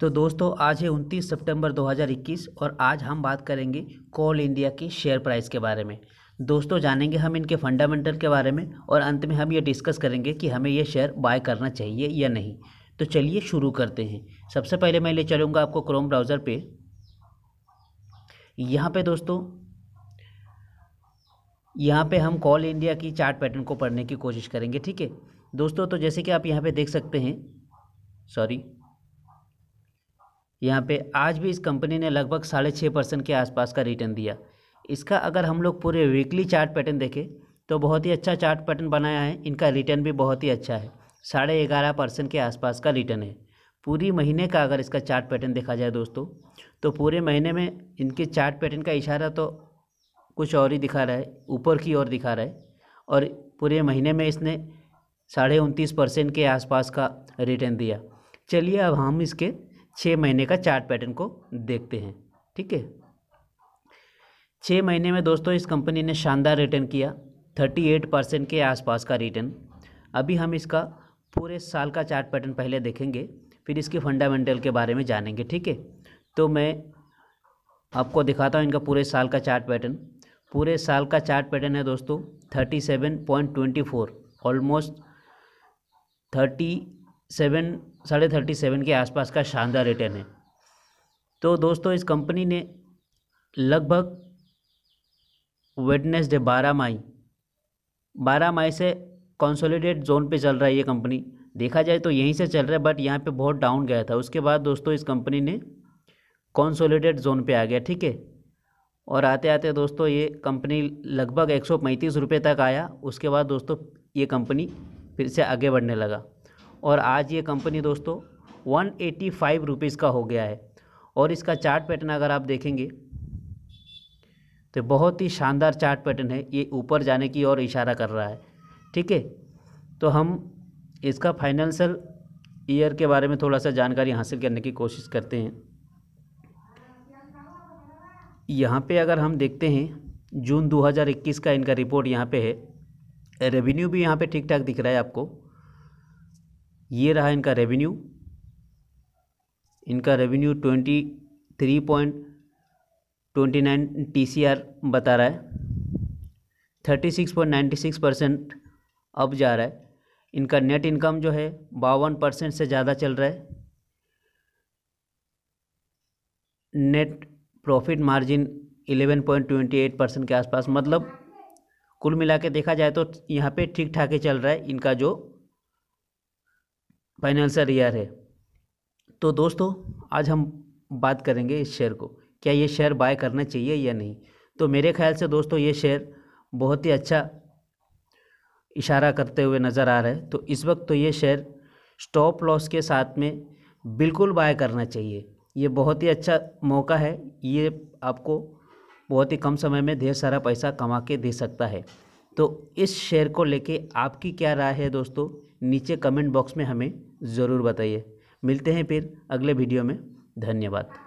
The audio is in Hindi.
तो दोस्तों आज है उनतीस सितंबर 2021 और आज हम बात करेंगे कोल इंडिया की शेयर प्राइस के बारे में दोस्तों जानेंगे हम इनके फंडामेंटल के बारे में और अंत में हम ये डिस्कस करेंगे कि हमें ये शेयर बाय करना चाहिए या नहीं तो चलिए शुरू करते हैं सबसे पहले मैं ले चलूँगा आपको क्रोम ब्राउज़र पर यहाँ पर दोस्तों यहाँ पे हम कॉल इंडिया की चार्ट पैटर्न को पढ़ने की कोशिश करेंगे ठीक है दोस्तों तो जैसे कि आप यहाँ पे देख सकते हैं सॉरी यहाँ पे आज भी इस कंपनी ने लगभग साढ़े छः परसेंट के आसपास का रिटर्न दिया इसका अगर हम लोग पूरे वीकली चार्ट पैटर्न देखें तो बहुत ही अच्छा चार्ट पैटर्न बनाया है इनका रिटर्न भी बहुत ही अच्छा है साढ़े ग्यारह परसेंट के आसपास का रिटर्न है पूरी महीने का अगर इसका चार्ट पैटर्न देखा जाए दोस्तों तो पूरे महीने में इनके चार्ट पैटर्न का इशारा तो कुछ और ही दिखा रहा है ऊपर की ओर दिखा रहा है और पूरे महीने में इसने साढ़े उनतीस परसेंट के आसपास का रिटर्न दिया चलिए अब हम इसके छः महीने का चार्ट पैटर्न को देखते हैं ठीक है छः महीने में दोस्तों इस कंपनी ने शानदार रिटर्न किया थर्टी एट परसेंट के आसपास का रिटर्न अभी हम इसका पूरे साल का चार्ट पैटर्न पहले देखेंगे फिर इसके फंडामेंटल के बारे में जानेंगे ठीक है तो मैं आपको दिखाता हूँ इनका पूरे साल का चार्ट पैटर्न पूरे साल का चार्ट पैटर्न है दोस्तों thirty seven point twenty four almost thirty seven साढ़े थर्टी सेवन के आसपास का शानदार रिटर्न है तो दोस्तों इस कंपनी ने लगभग वेडनेसडे बारह मई बारह मई से कंसोलिडेट जोन पे चल रहा है ये कंपनी देखा जाए तो यहीं से चल रहा है बट यहाँ पे बहुत डाउन गया था उसके बाद दोस्तों इस कंपनी ने कॉन्सोलिडेट जोन पे आ गया ठीक है और आते आते दोस्तों ये कंपनी लगभग एक सौ तक आया उसके बाद दोस्तों ये कंपनी फिर से आगे बढ़ने लगा और आज ये कंपनी दोस्तों वन एटी फाइव रुपीज़ का हो गया है और इसका चार्ट पैटर्न अगर आप देखेंगे तो बहुत ही शानदार चार्ट पैटर्न है ये ऊपर जाने की ओर इशारा कर रहा है ठीक है तो हम इसका फाइनेंशियल ईयर के बारे में थोड़ा सा जानकारी हासिल करने की कोशिश करते हैं यहाँ पे अगर हम देखते हैं जून 2021 का इनका रिपोर्ट यहाँ पे है रेवेन्यू भी यहाँ पे ठीक ठाक दिख रहा है आपको ये रहा इनका रेवेन्यू इनका revenue twenty three point twenty nine T C R बता रहा है thirty six point ninety six percent अब जा रहा है इनका नेट इनकम जो है बावन परसेंट से ज़्यादा चल रहा है net profit margin eleven point twenty eight percent के आसपास मतलब कुल मिला के देखा जाए तो यहाँ पे ठीक ठाक ही चल रहा है इनका जो फाइनेंशियल ईयर है तो दोस्तों आज हम बात करेंगे इस शेयर को क्या ये शेयर बाय करना चाहिए या नहीं तो मेरे ख्याल से दोस्तों ये शेयर बहुत ही अच्छा इशारा करते हुए नज़र आ रहा है तो इस वक्त तो ये शेयर स्टॉप लॉस के साथ में बिल्कुल बाय करना चाहिए ये बहुत ही अच्छा मौका है ये आपको बहुत ही कम समय में ढेर सारा पैसा कमा के दे सकता है तो इस शेयर को लेके आपकी क्या राय है दोस्तों नीचे कमेंट बॉक्स में हमें ज़रूर बताइए मिलते हैं फिर अगले वीडियो में धन्यवाद